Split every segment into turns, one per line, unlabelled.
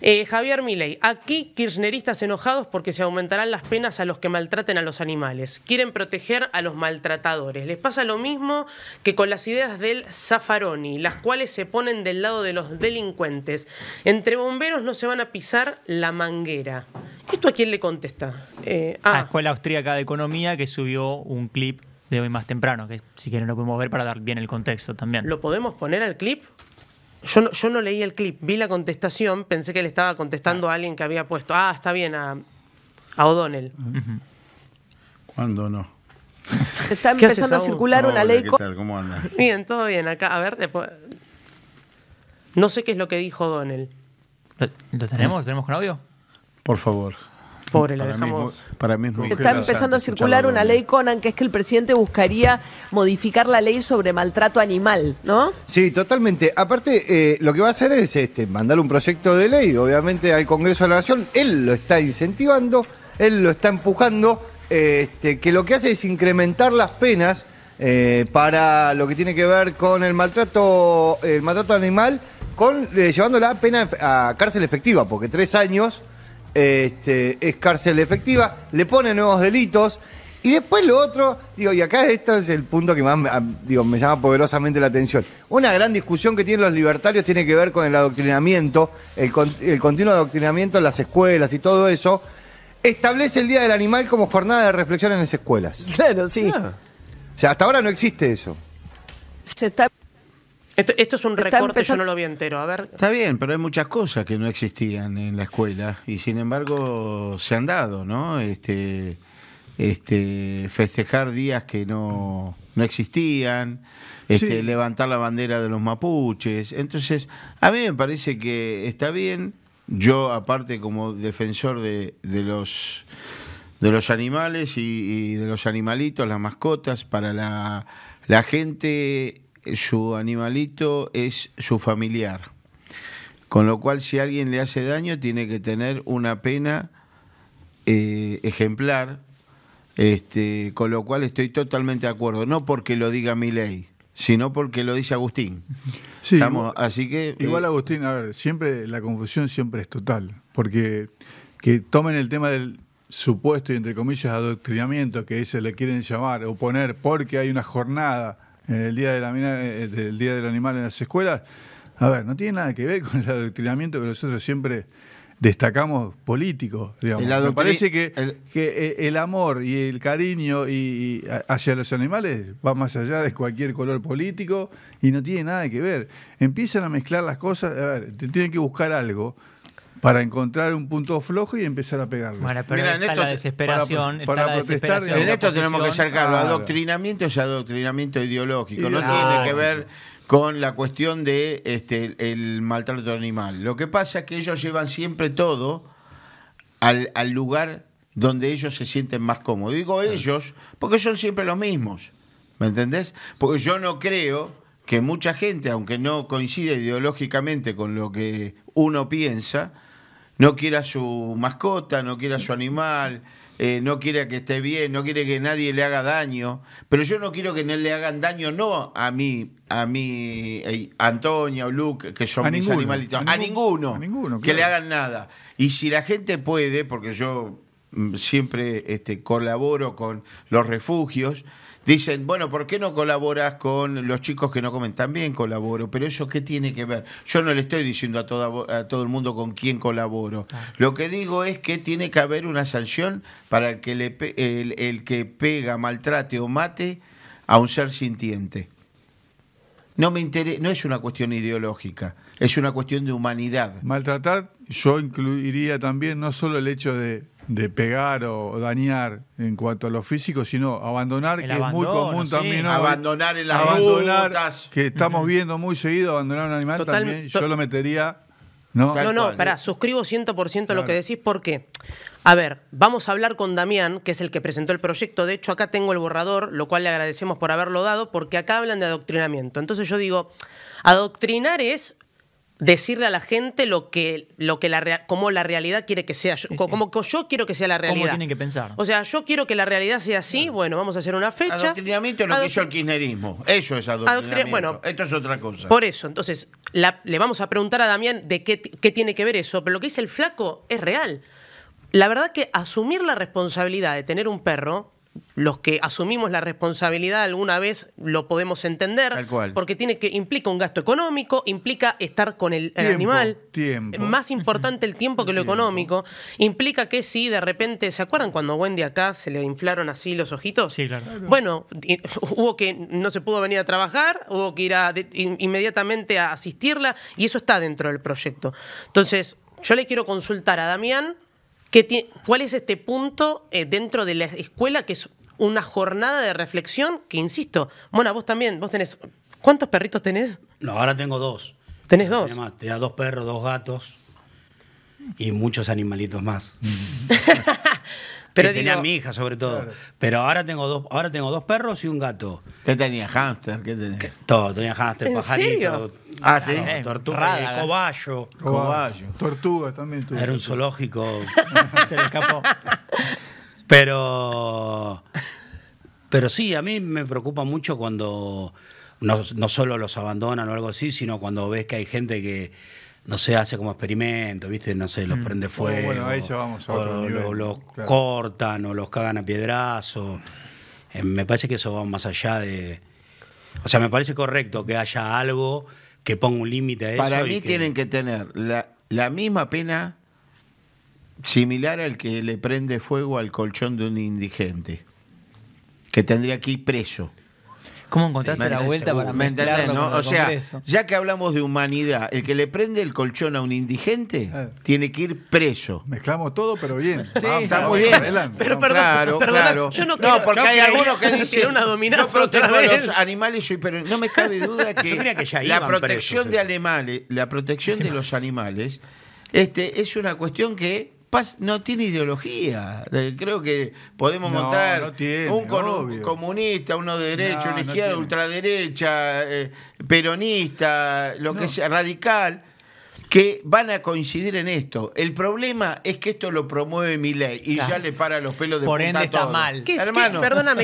Eh, Javier Milei, aquí kirchneristas enojados porque se aumentarán las penas a los que maltraten a los animales. Quieren proteger a los maltratadores. Les pasa lo mismo que con las ideas del Zafaroni, las cuales se ponen del lado de los delincuentes. Entre bomberos no se van a pisar la manguera. ¿Esto a quién le contesta? Eh, ah. A la Escuela Austríaca de Economía que subió un clip de hoy más temprano, que si quieren lo podemos ver para dar bien el contexto también. ¿Lo podemos poner al clip? Yo no, leí el clip, vi la contestación, pensé que le estaba contestando ah. a alguien que había puesto, ah, está bien, a, a O'Donnell.
¿Cuándo no? Está empezando a circular una ley.
Bien, todo bien acá. A ver, no sé qué es lo que dijo O'Donnell. ¿Lo, lo tenemos? ¿Tenemos con audio?
Por favor. Pobre, la para dejamos. Está empezando a circular una ley,
Conan, que es que el presidente buscaría modificar la ley sobre maltrato
animal,
¿no? Sí, totalmente. Aparte, eh, lo que va a hacer es este, mandar un proyecto de ley, obviamente, al Congreso de la Nación. Él lo está incentivando, él lo está empujando, eh, este, que lo que hace es incrementar las penas eh, para lo que tiene que ver con el maltrato, el maltrato animal, con llevándola pena a cárcel efectiva, porque tres años este, es cárcel efectiva, le pone nuevos delitos. Y después lo otro, digo, y acá esto es el punto que más me, ah, digo, me llama poderosamente la atención. Una gran discusión que tienen los libertarios tiene que ver con el adoctrinamiento, el, continuo adoctrinamiento en las escuelas y todo eso. Establece el Día del Animal como jornada de reflexión en las escuelas. Claro, sí. Ah. O sea, hasta ahora no existe eso.
Se esto, es un recorte, yo no lo vi entero, a ver.
Está bien, pero hay muchas cosas que no existían en la escuela y sin embargo se han dado, ¿no? Este, este, festejar días que no, existían, este, levantar la bandera de los mapuches. Entonces, a mí me parece que está bien. Yo, aparte, como defensor de, los de los animales y, de los animalitos, las mascotas, para la, la gente su animalito es su familiar. Con lo cual, si alguien le hace daño, tiene que tener una pena eh, ejemplar. Este, con lo cual estoy totalmente de acuerdo. No porque lo diga mi ley, sino porque lo dice Agustín. Sí, igual, así que. Eh, igual,
Agustín, a ver, siempre la confusión siempre es total. Porque que tomen el tema del supuesto y entre comillas adoctrinamiento que se le quieren llamar o poner porque hay una jornada el Día, de la, eh, Día del Animal en las escuelas, a ver, no tiene nada que ver con el adoctrinamiento que nosotros siempre destacamos político Me parece que el, que eh, el, amor y el cariño y hacia los animales va más allá de cualquier color político y no tiene nada que ver. Empiezan a mezclar las cosas, a ver, te tienen que buscar algo para encontrar un punto flojo y empezar a pegarlo. la desesperación. Para,
la en esto tenemos que acercarlo. Adoctrinamiento es adoctrinamiento ideológico. No tiene que ver con la cuestión de este, el maltrato animal. Lo que pasa es que ellos llevan siempre todo al, al lugar donde ellos se sienten más cómodos. Digo ellos, porque son siempre los mismos. ¿Me entendés? Porque yo no creo que mucha gente, aunque no coincida ideológicamente con lo que uno piensa, no quiera su mascota, no quiera su animal, eh, no quiera que esté bien, no quiere que nadie le haga daño, pero yo no quiero que no le hagan daño, no a mí, a mí, a eh, Antonia o Luke, que son a mis animalitos, a, ninguno, que le hagan nada. Y si la gente puede, porque yo Mm, siempre este, colaboro con los refugios. Dicen, bueno, ¿por qué no colaboras con los chicos que no comen? También colaboro, pero eso qué tiene que ver? Yo no le estoy diciendo a, toda, a todo el mundo con quién colaboro. Lo que digo es que tiene que haber una sanción para el que, el, el que pega, maltrate o mate a un ser sintiente. No me interesa, no es una cuestión ideológica, es una cuestión de humanidad. Maltratar,
yo incluiría también no solo el hecho de de pegar o dañar en cuanto a lo físico, sino abandonar, que es muy común también. Abandonar
en las
Que estamos viendo muy seguido, abandonar un animal también, yo lo metería. No, no, no pará,
suscribo 100% lo que decís, porque... A ver, vamos a hablar con Damián, que es el que presentó el proyecto. De hecho, acá tengo el borrador, lo cual le agradecemos por haberlo dado, porque acá hablan de adoctrinamiento. Entonces yo digo, adoctrinar es decirle a la gente lo que, lo que la, cómo la realidad quiere que sea, como yo quiero que sea la realidad. ¿Cómo tienen que pensar? O sea, yo quiero que la realidad sea así, bueno, vamos a hacer una fecha. Adoctrinamiento o lo que hizo el
kirchnerismo, eso es adoctrinamiento, bueno,
esto es otra cosa. Por eso, entonces, le vamos a preguntar a Damián de qué, qué tiene que ver eso, pero lo que dice el flaco es real. La verdad que asumir la responsabilidad de tener un perro los que asumimos la responsabilidad alguna vez lo podemos entender, porque tiene que implica un gasto económico, implica estar con el, animal, eh, más importante el tiempo que lo económico, implica que si de repente, ¿se acuerdan cuando Wendy acá se le inflaron así los ojitos? Sí, claro. Bueno, hubo que no se pudo venir a trabajar, hubo que ir inmediatamente a asistirla y eso está dentro del proyecto. Entonces, yo le quiero consultar a Damián ¿Cuál es este punto eh, dentro de la escuela que es una jornada de reflexión que, insisto, Mona, vos también, vos tenés, ¿cuántos perritos tenés? No, ahora tengo dos. ¿Tenés dos? te tenía dos perros, dos gatos
y muchos animalitos más. Pero tenía mi hija sobre todo. Pero ahora tengo dos, ahora tengo dos perros y un gato. ¿Qué tenía? ¿Hámster? ¿Qué tenía? todo, tenía
hamster pajarito. Ah, sí. Eh, tortuga, eh,
cobayo. Cobayo. Tortuga
también. Tuve. Era un
zoológico. Se le escapó. Pero.
Pero sí, a mí me preocupa mucho cuando no solo los abandonan o algo así, sino cuando ves que hay gente que no se hace como experimento, ¿viste? No sé, los mm. prende oh, fuego. a o los, cortan o los cagan a piedrazo. Eh, me parece que eso va más allá de. O sea, me parece correcto que haya algo que ponga un límite a eso. Para mí tienen que tener la, la misma pena similar al que le prende fuego al colchón de un indigente, que tendría que ir preso.
¿Cómo encontraste la vuelta para ¿Me entendés, O sea,
ya que hablamos de humanidad, el que le prende el colchón a un indigente eh. tiene que ir preso. Mezclamos todo, pero bien. Sí, está muy bien. Pero perdón, claro, claro. yo no quiero, No, porque hay algunos que dicen, una yo protejo a los animales, pero no me cabe duda que, la protección de animales, la protección de los animales este, es una cuestión que no tiene ideología. Creo que podemos mostrar un, comunista, uno de derecha, una izquierda, ultraderecha, eh, peronista, lo que sea, radical, que van a coincidir en esto. El problema es que esto lo promueve mi ley y ya le para los pelos de Por Hermano,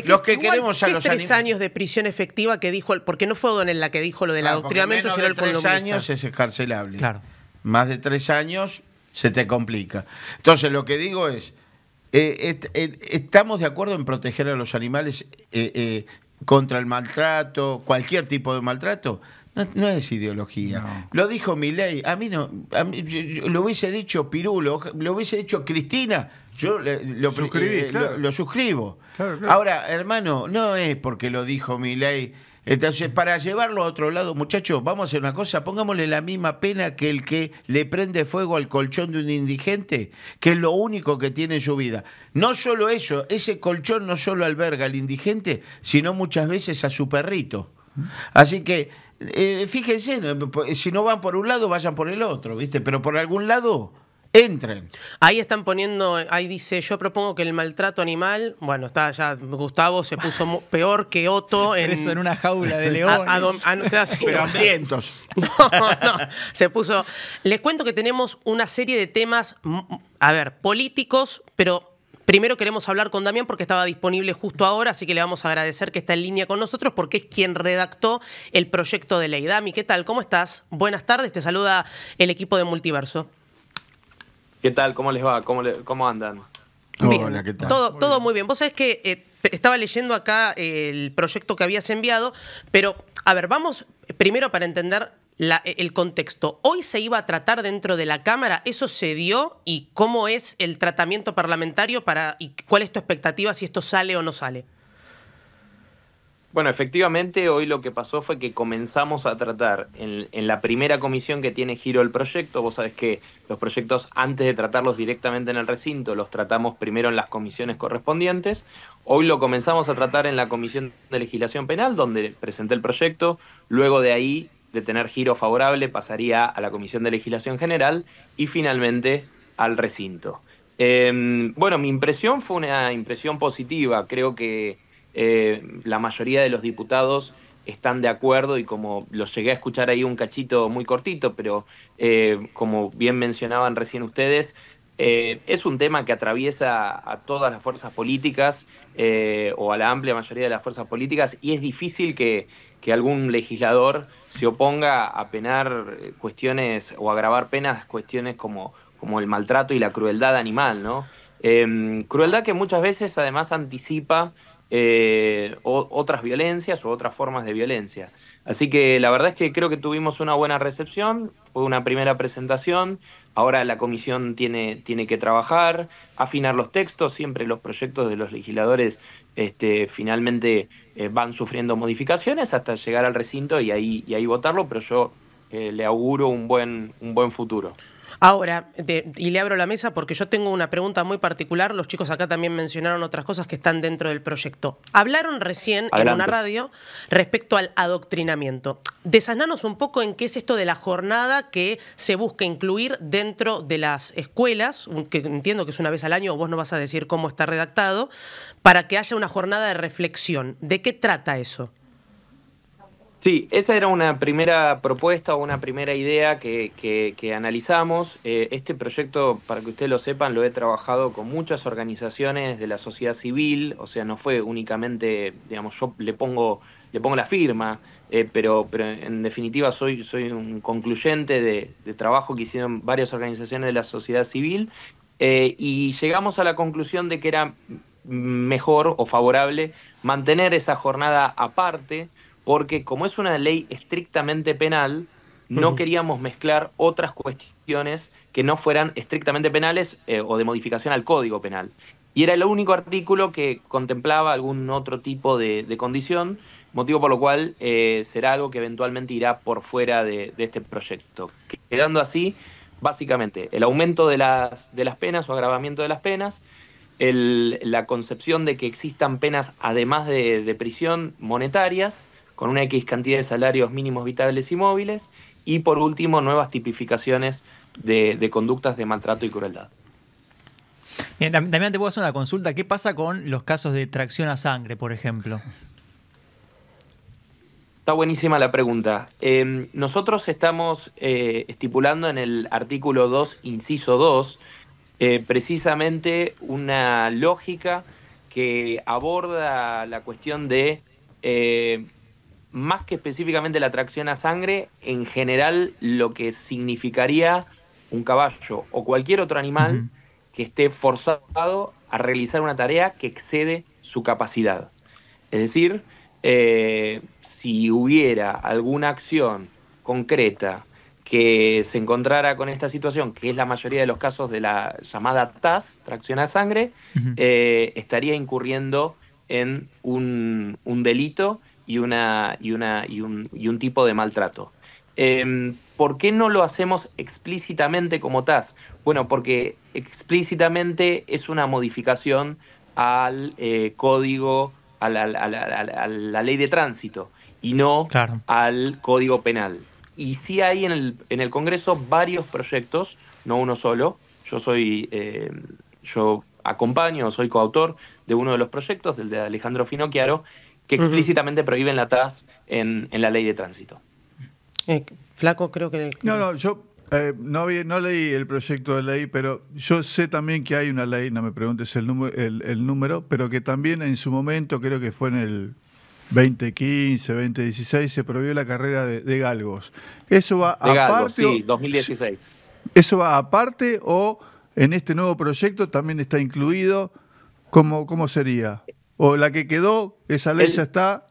los que queremos a los tres
años de prisión efectiva que dijo, porque no fue en la que dijo lo del ah, adoctrinamiento, sino de tres años
es escarcelable. Claro. Más de tres años se te complica. Entonces, lo que digo es, eh, eh, estamos de acuerdo en proteger a los animales eh, contra el maltrato, cualquier tipo de maltrato. No, es ideología. Lo dijo ley. A mí no. lo hubiese dicho Pirulo, lo hubiese dicho Cristina. Yo lo, lo, suscribo. Ahora, hermano, no es porque lo dijo ley... Entonces, para llevarlo a otro lado, muchachos, vamos a hacer una cosa, pongámosle la misma pena que el que le prende fuego al colchón de un indigente, que es lo único que tiene en su vida. No solo eso, ese colchón no solo alberga al indigente, sino muchas veces a su perrito. Así que, eh, fíjense, eh, si no van por un lado, vayan por el otro, ¿viste? Pero por algún lado entren.
Ahí están poniendo, ahí dice, yo propongo que el maltrato animal, bueno, está ya Gustavo se puso peor que Otto en eso en una jaula de leones. Pero hambrientos. No, no, se puso Les cuento que tenemos una serie de temas a ver, políticos, pero Primero queremos hablar con Damián porque estaba disponible justo ahora, así que le vamos a agradecer que está en línea con nosotros porque es quien redactó el proyecto de ley. Dami, ¿qué tal? ¿Cómo estás? Buenas tardes, te saluda el equipo de Multiverso.
¿Qué tal? ¿Cómo les va? ¿Cómo, andan? Hola, ¿qué tal? Todo
muy todo bien. Muy bien. Vos sabés que eh, estaba leyendo acá el proyecto que habías enviado, pero a ver, vamos primero para entender e, el contexto. Hoy se iba a tratar dentro de la Cámara, ¿eso se dio? ¿Y cómo es el tratamiento parlamentario para, y cuál es tu expectativa si esto sale o no sale?
Bueno, efectivamente, hoy lo que pasó fue que comenzamos a tratar en, la primera comisión que tiene giro el proyecto. Vos sabés que los proyectos, antes de tratarlos directamente en el recinto, los tratamos primero en las comisiones correspondientes. Hoy lo comenzamos a tratar en la Comisión de Legislación Penal, donde presenté el proyecto. Luego de ahí, de tener giro favorable, pasaría a la Comisión de Legislación General y finalmente al recinto. Em, bueno, mi impresión fue una impresión positiva. Creo que eh, la mayoría de los diputados están de acuerdo y como lo llegué a escuchar ahí un cachito muy cortito, pero eh, como bien mencionaban recién ustedes, eh, es un tema que atraviesa a todas las fuerzas políticas o a la amplia mayoría de las fuerzas políticas y es difícil que, algún legislador se oponga a penar cuestiones o agravar penas cuestiones como, como el maltrato y la crueldad animal, ¿no? crueldad que muchas veces además anticipa eh, otras violencias o otras formas de violencia. Así que la verdad es que creo que tuvimos una buena recepción, fue una primera presentación, ahora la comisión tiene, tiene que trabajar, afinar los textos, siempre los proyectos de los legisladores este, finalmente eh, van sufriendo modificaciones hasta llegar al recinto y ahí, votarlo, pero yo eh, le auguro un buen, un buen futuro.
Ahora, y le abro la mesa porque yo tengo una pregunta muy particular. Los chicos acá también mencionaron otras cosas que están dentro del proyecto. Hablaron recién en una radio respecto al adoctrinamiento. Desananos un poco en qué es esto de la jornada que se busca incluir dentro de las escuelas, que entiendo que es una vez al año, vos no vas a decir cómo está redactado, para que haya una jornada de reflexión. ¿De qué trata eso? Sí, esa era una
primera propuesta o una primera idea que, analizamos. Eh, este proyecto, para que ustedes lo sepan, lo he trabajado con muchas organizaciones de la sociedad civil, o sea, no fue únicamente, digamos, yo le pongo, le pongo la firma, eh, pero, pero en definitiva soy, soy un concluyente de, trabajo que hicieron varias organizaciones de la sociedad civil eh, y llegamos a la conclusión de que era mejor o favorable mantener esa jornada aparte porque como es una ley estrictamente penal, no queríamos mezclar otras cuestiones que no fueran estrictamente penales eh, o de modificación al código penal. Y era el único artículo que contemplaba algún otro tipo de, condición, motivo por lo cual eh, será algo que eventualmente irá por fuera de, este proyecto. Quedando así, básicamente, el aumento de las, de las penas o agravamiento de las penas, la concepción de que existan penas además de prisión monetarias, con una X cantidad de salarios mínimos vitales y móviles, y por último, nuevas tipificaciones de, conductas de maltrato y crueldad. también te puedo hacer una consulta. ¿Qué pasa con los casos de tracción
a sangre, por ejemplo?
Está buenísima la pregunta. Em, nosotros estamos eh, estipulando en el artículo 2, inciso 2, eh, precisamente una lógica que aborda la cuestión de eh, más que específicamente la tracción a sangre, en general lo que significaría un caballo o cualquier otro animal que esté forzado a realizar una tarea que excede su capacidad. Es decir, eh, si hubiera alguna acción concreta que se encontrara con esta situación, que es la mayoría de los casos de la llamada TAS, tracción a sangre, eh, estaría incurriendo en un, un delito y, una, y, una, y, un, y un tipo de maltrato. Em, ¿Por qué no lo hacemos explícitamente como TAS? Bueno, porque explícitamente es una modificación al eh, código, a la, ley de tránsito y no al código penal. Y sí hay en el, en el Congreso varios proyectos, no uno solo. Yo soy, eh, yo acompaño, soy coautor de uno de los proyectos, del de Alejandro Finocchiaro, que explícitamente prohíben la TAS en, la ley de tránsito.
Eh, flaco, creo que...
No, no, yo eh, no, vi, no leí el proyecto de ley, pero yo sé también que hay una ley, no me preguntes el, el número, pero que también en su momento, creo que fue en el 2015, 2016, se prohibió la carrera de, galgos. ¿Eso va aparte? sí,
2016.
¿Eso va aparte o en este nuevo proyecto también está incluido? ¿Cómo, cómo sería? ¿O
la que quedó,
esa ley ya está?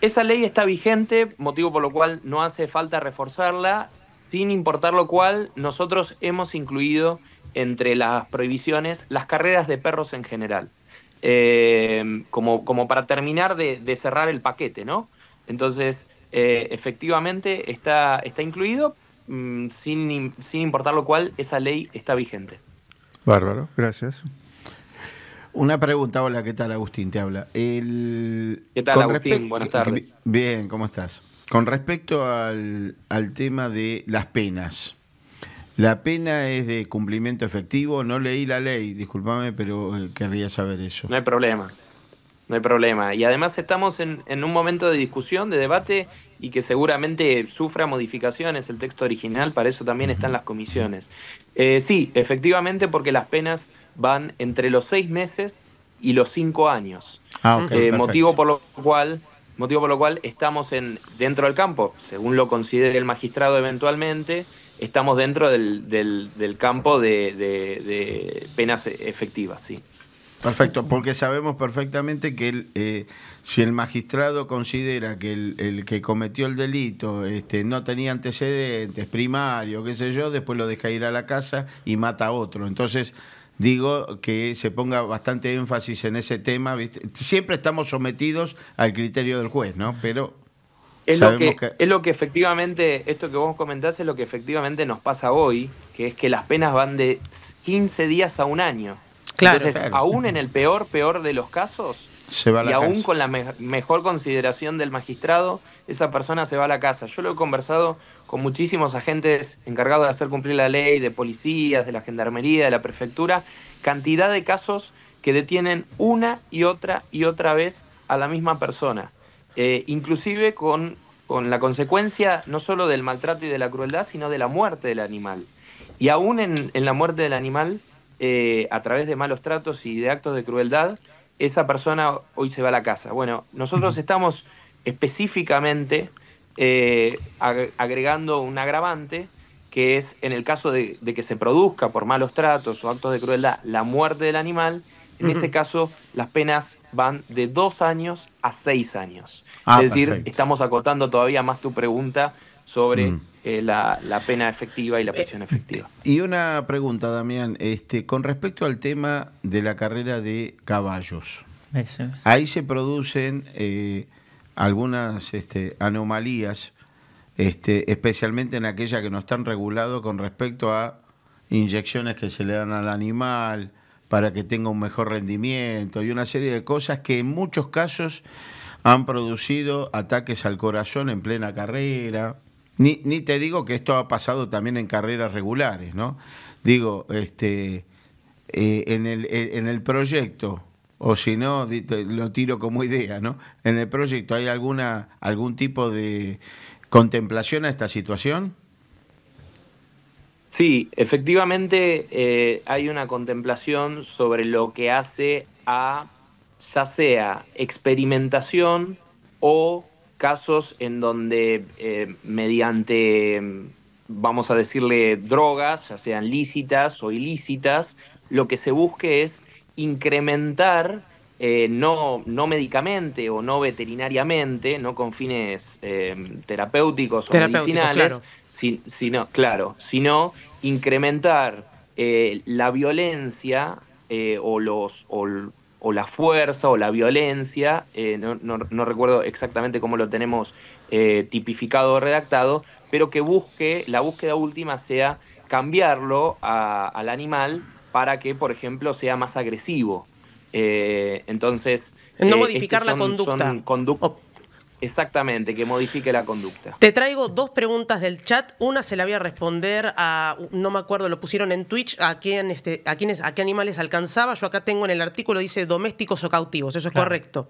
Esa ley está vigente, motivo por lo cual no hace falta reforzarla, sin importar lo cual nosotros hemos incluido entre las prohibiciones las carreras de perros en general, eh, como, como, para terminar de, cerrar el paquete, ¿no? Entonces, eh, efectivamente está, está incluido, mm, sin importar lo cual esa ley
está vigente.
Bárbaro, gracias.
Una pregunta, hola, ¿qué tal Agustín? Te habla. ¿Qué tal Agustín? Buenas tardes. Bien, ¿cómo estás? Con respecto al, tema de las penas. La pena es de cumplimiento efectivo, no leí la ley, discúlpame, pero eh, querría saber eso. No
hay problema, no hay problema. Y además estamos en, en, un momento de discusión, de debate, y que seguramente sufra modificaciones el texto original, para eso también están las comisiones. Eh, sí, efectivamente, porque las penas van entre los seis meses y los cinco años. Ah, eh, motivo por lo cual motivo por lo cual estamos en, dentro del campo, según lo considere el magistrado eventualmente, estamos dentro del, del, campo de, penas efectivas, sí.
Perfecto, porque sabemos perfectamente que eh, si el magistrado considera que el, que cometió el delito este, no tenía antecedentes primario, qué sé yo, después lo deja ir a la casa y mata a otro. Entonces, digo que se ponga bastante énfasis en ese tema. Siempre estamos sometidos al criterio del juez, ¿no? Pero es lo, que,
es lo que efectivamente, esto que vos comentás es lo que efectivamente nos pasa hoy, que es que las penas van de 15 días a un año. Claro, Entonces, aún en el peor, peor de los casos, y aún con la mejor consideración del magistrado, esa persona se va a la casa. Yo lo he conversado con muchísimos agentes encargados de hacer cumplir la ley, de policías, de la gendarmería, de la prefectura, cantidad de casos que detienen una y otra y otra vez a la misma persona, eh, inclusive con, la consecuencia no solo del maltrato y de la crueldad, sino de la muerte del animal. Y aún en, la muerte del animal, eh, a través de malos tratos y de actos de crueldad, esa persona hoy se va a la casa. Bueno, nosotros estamos específicamente eh, agregando un agravante que es en el caso de, que se produzca por malos tratos o actos de crueldad la muerte del animal, en ese caso las penas van de dos años a seis años. Ah, es decir, estamos acotando todavía más tu pregunta sobre mm. Eh, la, pena efectiva y la prisión eh, efectiva.
Y una pregunta, Damián, este, con respecto al tema de la carrera de caballos. Ahí se producen eh, algunas este, anomalías, este, especialmente en aquellas que no están reguladas con respecto a inyecciones que se le dan al animal para que tenga un mejor rendimiento y una serie de cosas que en muchos casos han producido ataques al corazón en plena carrera, ni, te digo que esto ha pasado también en carreras regulares, ¿no? Digo, este, eh, eh, en, el, proyecto, o si no, lo tiro como idea, ¿no? En el proyecto, ¿hay alguna, algún tipo de contemplación a esta situación? Sí, efectivamente
eh, hay una contemplación sobre lo que hace a ya sea experimentación o casos en donde eh, mediante, vamos a decirle, drogas, ya sean lícitas o ilícitas, lo que se busque es incrementar, eh, no, no médicamente o no veterinariamente, no con fines eh, terapéuticos o medicinales, sino, claro, sino incrementar la violencia o los o la fuerza o la violencia, eh, no, no, recuerdo exactamente cómo lo tenemos eh, tipificado o redactado, pero que busque, la búsqueda última sea cambiarlo al animal para que, por ejemplo, sea más agresivo. Eh, entonces... No modificar la conducta. Oh. Exactamente, que modifique la conducta.
Te traigo dos preguntas del chat. Una se la voy a responder a, no me acuerdo, lo pusieron en Twitch, a quién, este, a quiénes, a qué animales alcanzaba. Yo acá tengo en el artículo, dice domésticos o cautivos, eso es correcto.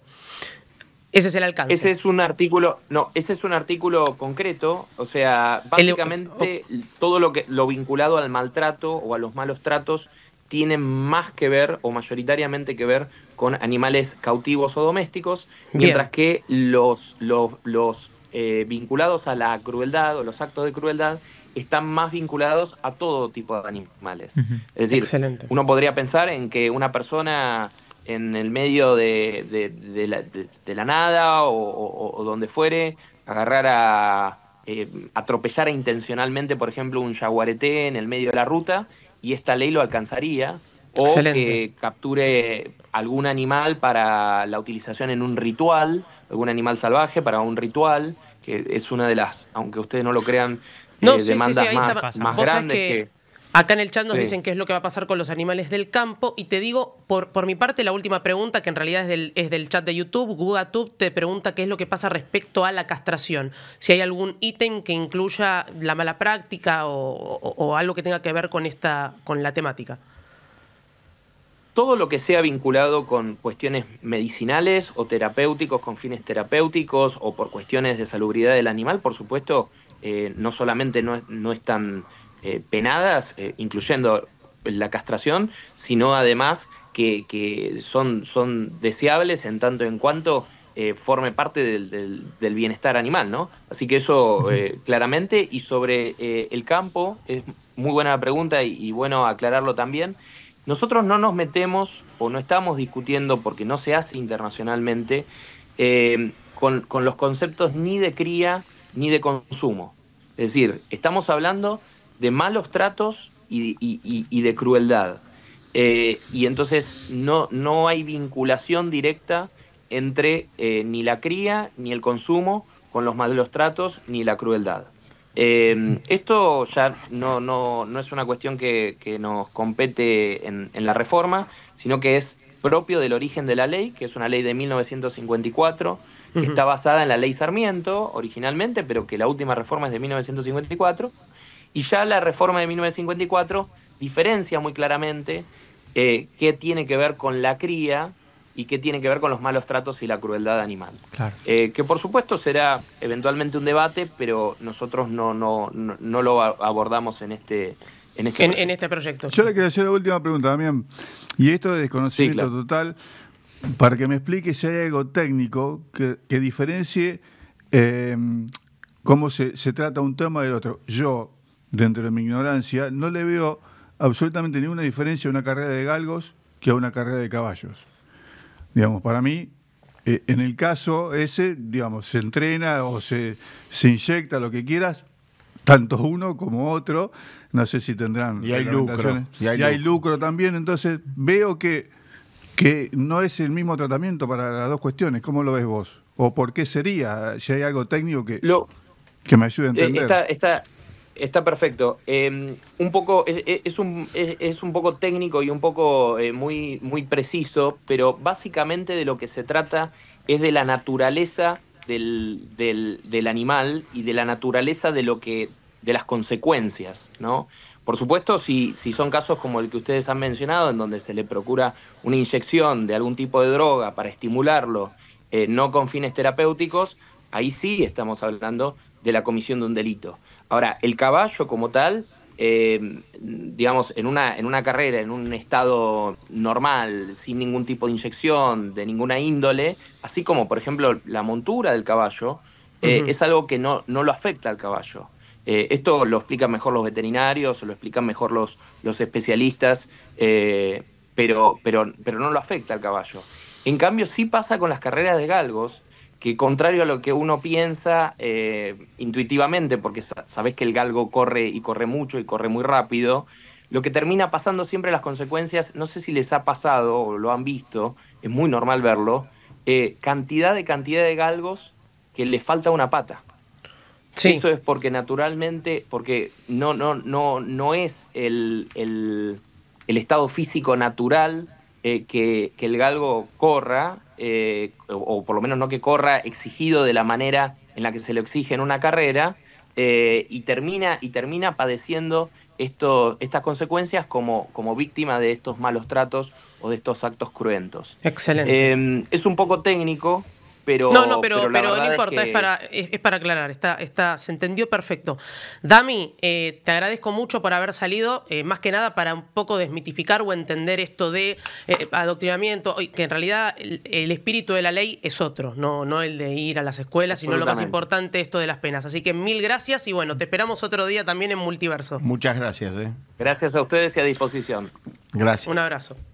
Ese es el alcance. Ese es
un artículo, no, ese es un artículo concreto, o sea, básicamente todo lo que lo vinculado al maltrato o a los malos tratos tienen más que ver o mayoritariamente que ver con animales cautivos o domésticos, mientras que los, los, los eh, vinculados a la crueldad o los actos de crueldad están más vinculados a todo tipo de animales. Es decir, uno podría pensar en que una persona en el medio de, la, nada o, donde fuere, agarrar a eh, atropellar intencionalmente, por ejemplo, un jaguarete en el medio de la ruta y esta ley lo alcanzaría, o que capture algún animal para la utilización en un ritual, algún animal salvaje para un ritual, que es una de las, aunque ustedes no lo crean, eh, demandas más, grandes que
Acá en el chat nos dicen qué es lo que va a pasar con los animales del campo y te digo, por, por mi parte, la última pregunta, que en realidad es del, es del chat de YouTube, tube te pregunta qué es lo que pasa respecto a la castración, si hay algún ítem que incluya la mala práctica o, algo que tenga que ver con, esta, con la temática.
Todo lo que sea vinculado con cuestiones medicinales o terapéuticos, con fines terapéuticos o por cuestiones de salubridad del animal, por supuesto, eh, no solamente no, no es tan eh, penadas, eh, incluyendo la castración, sino además que, son, son deseables en tanto en cuanto eh, forme parte del, del, bienestar animal, ¿no? Así que eso claramente, y sobre el campo, es muy buena pregunta y, bueno aclararlo también. Nosotros no nos metemos o no estamos discutiendo, porque no se hace internacionalmente, con, los conceptos ni de cría ni de consumo. Es decir, estamos hablando de malos tratos y, de crueldad. Eh, y entonces no, no hay vinculación directa entre eh, ni la cría ni el consumo con los malos tratos ni la crueldad. Eh, esto ya no, no, es una cuestión que, nos compete en, la reforma, sino que es propio del origen de la ley, que es una ley de 1954, que está basada en la ley Sarmiento originalmente, pero que la última reforma es de 1954 y ya la reforma de 1954 diferencia muy claramente eh, qué tiene que ver con la cría y qué tiene que ver con los malos tratos y la crueldad animal. Eh, que por supuesto será eventualmente un debate, pero nosotros no, no, no, lo abordamos en este, este en este, proyecto. Yo
le quiero hacer la última pregunta, también y esto de desconocimiento total, para que me explique si hay algo técnico que, diferencie eh, cómo se, se trata un tema del otro. Yo dentro de mi ignorancia, no le veo absolutamente ninguna diferencia a una carrera de galgos que a una carrera de caballos. Digamos, para mí, eh, en el caso ese, digamos, se entrena o se, se inyecta lo que quieras, tanto uno como otro, no sé si tendrán. Y hay lucro. Y hay, lucro. también, entonces veo que, que no es el mismo tratamiento para las dos cuestiones. ¿Cómo lo ves vos? ¿O por qué sería? Si hay algo técnico que, que me ayude a eh, entender.
Está... Está perfecto. Em, un poco, es, un, poco técnico y un poco eh, muy, muy preciso, pero básicamente de lo que se trata es de la naturaleza del, del, del, animal y de la naturaleza de lo que, de las consecuencias, ¿no? Por supuesto, si, si son casos como el que ustedes han mencionado, en donde se le procura una inyección de algún tipo de droga para estimularlo, eh, no con fines terapéuticos, ahí sí estamos hablando de la comisión de un delito. Ahora, el caballo como tal, eh, digamos, en una, en una carrera, en un estado normal, sin ningún tipo de inyección, de ninguna índole, así como, por ejemplo, la montura del caballo, eh, es algo que no, lo afecta al caballo. Eh, esto lo explican mejor los veterinarios, lo explican mejor los, los especialistas, pero, pero, pero no lo afecta al caballo. En cambio, sí pasa con las carreras de galgos, que contrario a lo que uno piensa eh, intuitivamente, porque sabés que el galgo corre y corre mucho y corre muy rápido, lo que termina pasando siempre las consecuencias, no sé si les ha pasado o lo han visto, es muy normal verlo, eh, cantidad de cantidad de galgos que les falta una pata. Eso es porque naturalmente, porque no, no, no, no es el, el, el estado físico natural eh, que, que el galgo corra, eh, o, por lo menos no que corra exigido de la manera en la que se le exige en una carrera, eh, y, termina, y termina padeciendo esto, estas consecuencias como, como víctima de estos malos tratos o de estos actos cruentos.
Excelente. Em, es
un poco técnico, pero, no, no, pero, no importa, es, para,
es, para aclarar, está, está, se entendió perfecto. Dami, eh, te agradezco mucho por haber salido, eh, más que nada para un poco desmitificar o entender esto de eh, adoctrinamiento, que en realidad el, espíritu de la ley es otro, no, no el de ir a las escuelas, sino lo más importante, esto de las penas. Así que mil gracias y bueno, te esperamos otro día también en Multiverso.
Muchas gracias.
Gracias a ustedes y a disposición. Gracias. Un abrazo.